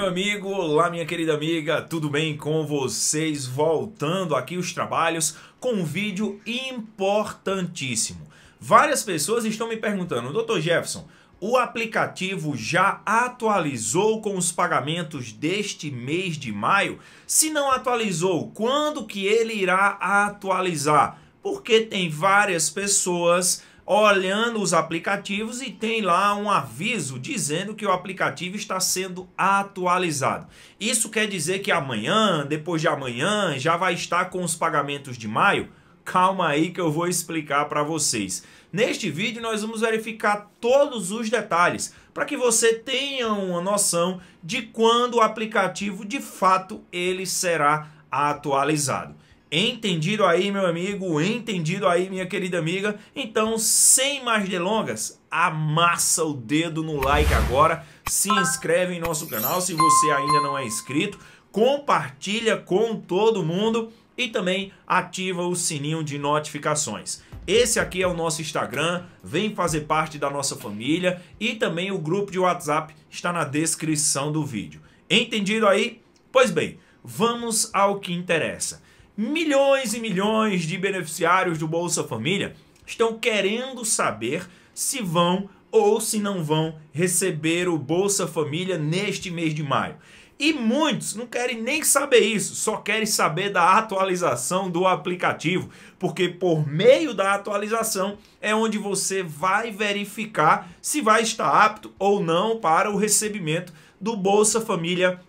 meu amigo, olá minha querida amiga, tudo bem com vocês? Voltando aqui os trabalhos com um vídeo importantíssimo. Várias pessoas estão me perguntando, Dr. Jefferson, o aplicativo já atualizou com os pagamentos deste mês de maio? Se não atualizou, quando que ele irá atualizar? Porque tem várias pessoas olhando os aplicativos e tem lá um aviso dizendo que o aplicativo está sendo atualizado. Isso quer dizer que amanhã, depois de amanhã, já vai estar com os pagamentos de maio? Calma aí que eu vou explicar para vocês. Neste vídeo nós vamos verificar todos os detalhes para que você tenha uma noção de quando o aplicativo de fato ele será atualizado. Entendido aí, meu amigo? Entendido aí, minha querida amiga? Então, sem mais delongas, amassa o dedo no like agora, se inscreve em nosso canal se você ainda não é inscrito, compartilha com todo mundo e também ativa o sininho de notificações. Esse aqui é o nosso Instagram, vem fazer parte da nossa família e também o grupo de WhatsApp está na descrição do vídeo. Entendido aí? Pois bem, vamos ao que interessa milhões e milhões de beneficiários do Bolsa Família estão querendo saber se vão ou se não vão receber o Bolsa Família neste mês de maio. E muitos não querem nem saber isso, só querem saber da atualização do aplicativo, porque por meio da atualização é onde você vai verificar se vai estar apto ou não para o recebimento do Bolsa Família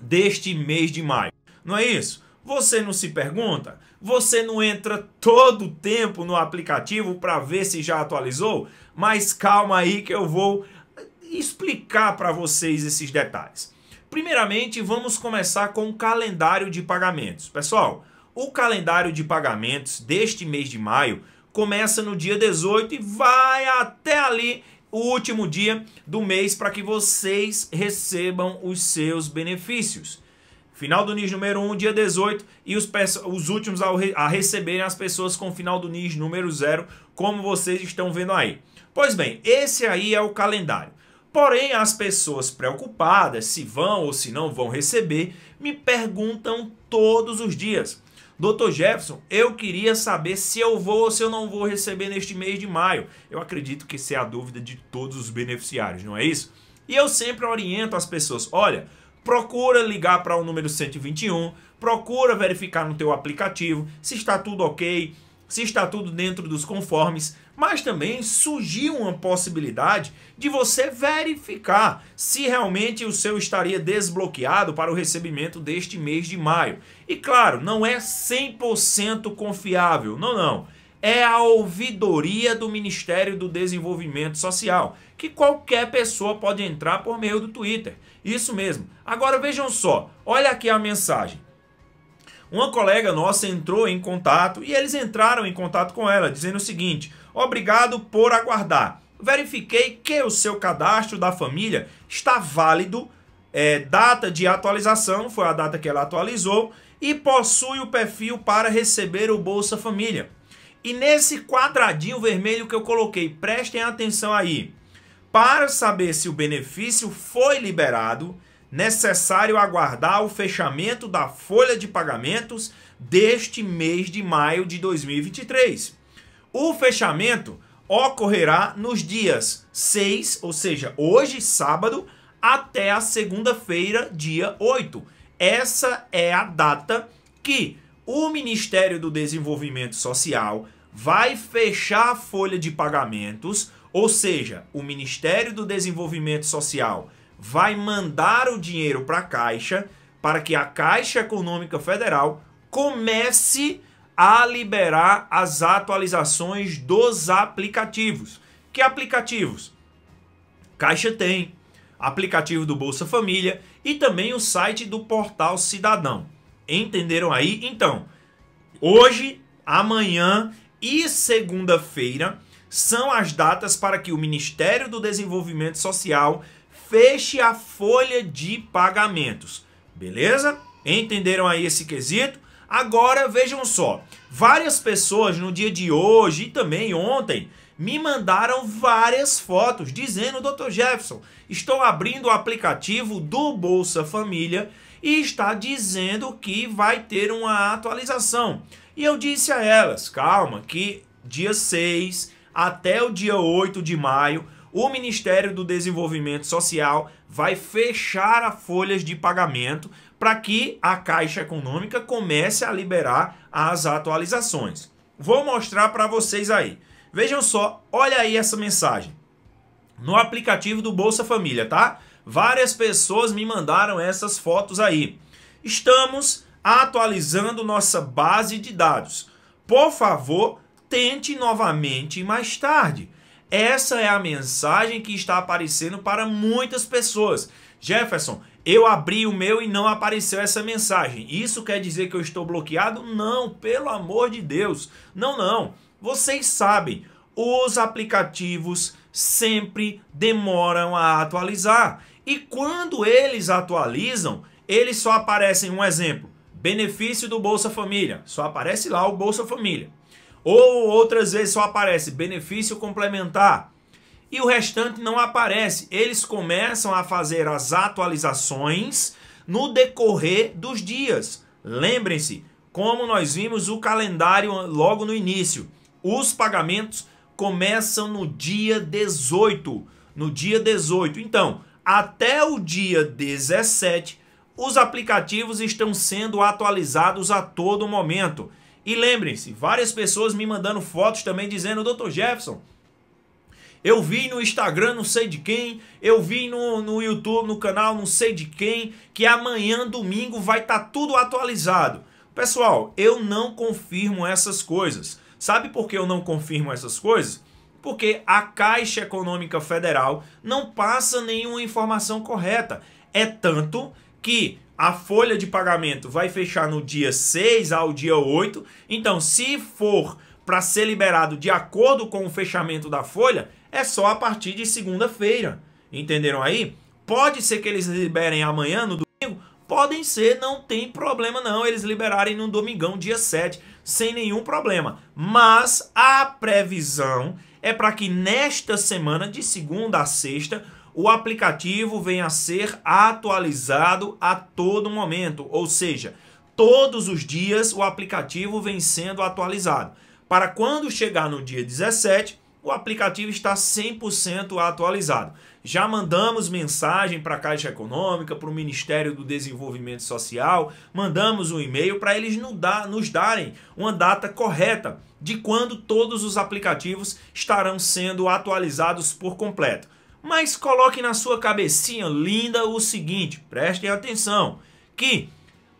deste mês de maio. Não é isso? Você não se pergunta? Você não entra todo o tempo no aplicativo para ver se já atualizou? Mas calma aí que eu vou explicar para vocês esses detalhes. Primeiramente, vamos começar com o calendário de pagamentos. Pessoal, o calendário de pagamentos deste mês de maio começa no dia 18 e vai até ali o último dia do mês para que vocês recebam os seus benefícios. Final do NIS número 1, dia 18, e os, os últimos a receberem as pessoas com final do NIS número 0, como vocês estão vendo aí. Pois bem, esse aí é o calendário. Porém, as pessoas preocupadas se vão ou se não vão receber me perguntam todos os dias: Doutor Jefferson, eu queria saber se eu vou ou se eu não vou receber neste mês de maio. Eu acredito que isso é a dúvida de todos os beneficiários, não é isso? E eu sempre oriento as pessoas: olha, procura ligar para o número 121, procura verificar no teu aplicativo se está tudo ok, se está tudo dentro dos conformes, mas também surgiu uma possibilidade de você verificar se realmente o seu estaria desbloqueado para o recebimento deste mês de maio. E claro, não é 100% confiável, não, não é a ouvidoria do Ministério do Desenvolvimento Social, que qualquer pessoa pode entrar por meio do Twitter. Isso mesmo. Agora vejam só, olha aqui a mensagem. Uma colega nossa entrou em contato e eles entraram em contato com ela, dizendo o seguinte: Obrigado por aguardar. Verifiquei que o seu cadastro da família está válido. É, data de atualização foi a data que ela atualizou e possui o perfil para receber o Bolsa Família. E nesse quadradinho vermelho que eu coloquei, prestem atenção aí. Para saber se o benefício foi liberado, necessário aguardar o fechamento da folha de pagamentos deste mês de maio de 2023. O fechamento ocorrerá nos dias 6, ou seja, hoje, sábado, até a segunda-feira, dia 8. Essa é a data que o Ministério do Desenvolvimento Social vai fechar a folha de pagamentos, ou seja, o Ministério do Desenvolvimento Social vai mandar o dinheiro para a Caixa para que a Caixa Econômica Federal comece a liberar as atualizações dos aplicativos. Que aplicativos? Caixa tem aplicativo do Bolsa Família e também o site do Portal Cidadão. Entenderam aí? Então, hoje, amanhã e segunda-feira são as datas para que o Ministério do Desenvolvimento Social feche a folha de pagamentos. Beleza? Entenderam aí esse quesito? Agora vejam só, várias pessoas no dia de hoje e também ontem me mandaram várias fotos dizendo: Dr. Jefferson, estou abrindo o aplicativo do Bolsa Família e está dizendo que vai ter uma atualização. E eu disse a elas: calma, que dia 6 até o dia 8 de maio, o Ministério do Desenvolvimento Social vai fechar as folhas de pagamento para que a Caixa Econômica comece a liberar as atualizações. Vou mostrar para vocês aí. Vejam só, olha aí essa mensagem. No aplicativo do Bolsa Família, tá? Várias pessoas me mandaram essas fotos aí. Estamos atualizando nossa base de dados. Por favor, tente novamente mais tarde. Essa é a mensagem que está aparecendo para muitas pessoas. Jefferson, eu abri o meu e não apareceu essa mensagem. Isso quer dizer que eu estou bloqueado? Não, pelo amor de Deus. Não, não. Vocês sabem, os aplicativos sempre demoram a atualizar. E quando eles atualizam, eles só aparecem um exemplo, benefício do Bolsa Família, só aparece lá o Bolsa Família. Ou outras vezes só aparece benefício complementar. E o restante não aparece. Eles começam a fazer as atualizações no decorrer dos dias. Lembrem-se, como nós vimos o calendário logo no início. Os pagamentos começam no dia 18. No dia 18. Então, até o dia 17, os aplicativos estão sendo atualizados a todo momento. E lembrem-se, várias pessoas me mandando fotos também dizendo, Dr. Jefferson, eu vi no Instagram não sei de quem, eu vi no, no YouTube, no canal não sei de quem, que amanhã, domingo, vai estar tá tudo atualizado. Pessoal, eu não confirmo essas coisas. Sabe por que eu não confirmo essas coisas? Porque a Caixa Econômica Federal não passa nenhuma informação correta. É tanto que a folha de pagamento vai fechar no dia 6 ao dia 8. Então, se for para ser liberado de acordo com o fechamento da folha, é só a partir de segunda-feira. Entenderam aí? Pode ser que eles liberem amanhã, no domingo? Podem ser, não tem problema não, eles liberarem no domingão, dia 7 sem nenhum problema. Mas a previsão é para que nesta semana, de segunda a sexta, o aplicativo venha a ser atualizado a todo momento, ou seja, todos os dias o aplicativo vem sendo atualizado. Para quando chegar no dia 17, o aplicativo está 100% atualizado. Já mandamos mensagem para a Caixa Econômica, para o Ministério do Desenvolvimento Social, mandamos um e-mail para eles nos darem uma data correta de quando todos os aplicativos estarão sendo atualizados por completo. Mas coloque na sua cabecinha linda o seguinte, prestem atenção, que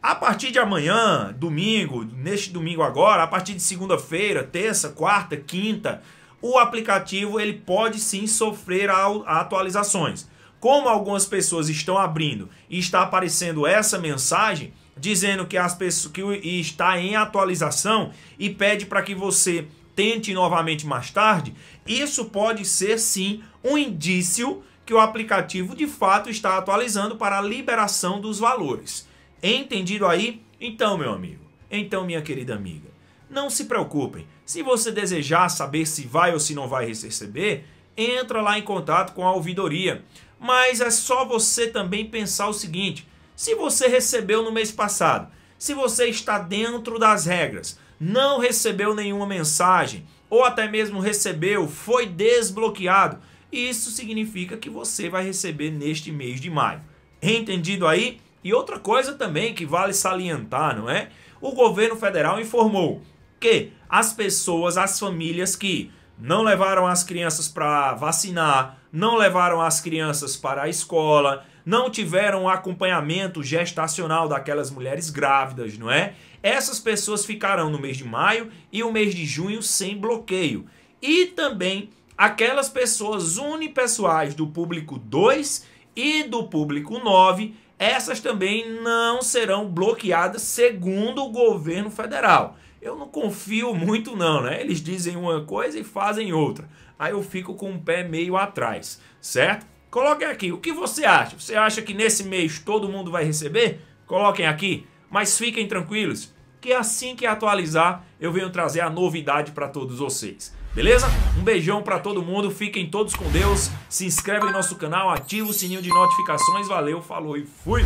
a partir de amanhã, domingo, neste domingo agora, a partir de segunda-feira, terça, quarta, quinta, o aplicativo ele pode sim sofrer atualizações. Como algumas pessoas estão abrindo e está aparecendo essa mensagem dizendo que as pessoas que está em atualização e pede para que você tente novamente mais tarde, isso pode ser sim um indício que o aplicativo de fato está atualizando para a liberação dos valores. Entendido aí? Então, meu amigo, então minha querida amiga, não se preocupem, se você desejar saber se vai ou se não vai receber, entra lá em contato com a ouvidoria. Mas é só você também pensar o seguinte: se você recebeu no mês passado, se você está dentro das regras, não recebeu nenhuma mensagem, ou até mesmo recebeu, foi desbloqueado, isso significa que você vai receber neste mês de maio. Entendido aí? E outra coisa também que vale salientar, não é? O governo federal informou que as pessoas, as famílias que não levaram as crianças para vacinar, não levaram as crianças para a escola, não tiveram acompanhamento gestacional daquelas mulheres grávidas, não é? Essas pessoas ficarão no mês de maio e o mês de junho sem bloqueio. E também aquelas pessoas unipessoais do público 2 e do público 9, essas também não serão bloqueadas segundo o governo federal eu não confio muito não, né? Eles dizem uma coisa e fazem outra. Aí eu fico com o pé meio atrás, certo? Coloquem aqui, o que você acha? Você acha que nesse mês todo mundo vai receber? Coloquem aqui, mas fiquem tranquilos, que assim que atualizar, eu venho trazer a novidade para todos vocês. Beleza? Um beijão para todo mundo, fiquem todos com Deus, se inscreve no nosso canal, ativa o sininho de notificações, valeu, falou e fui!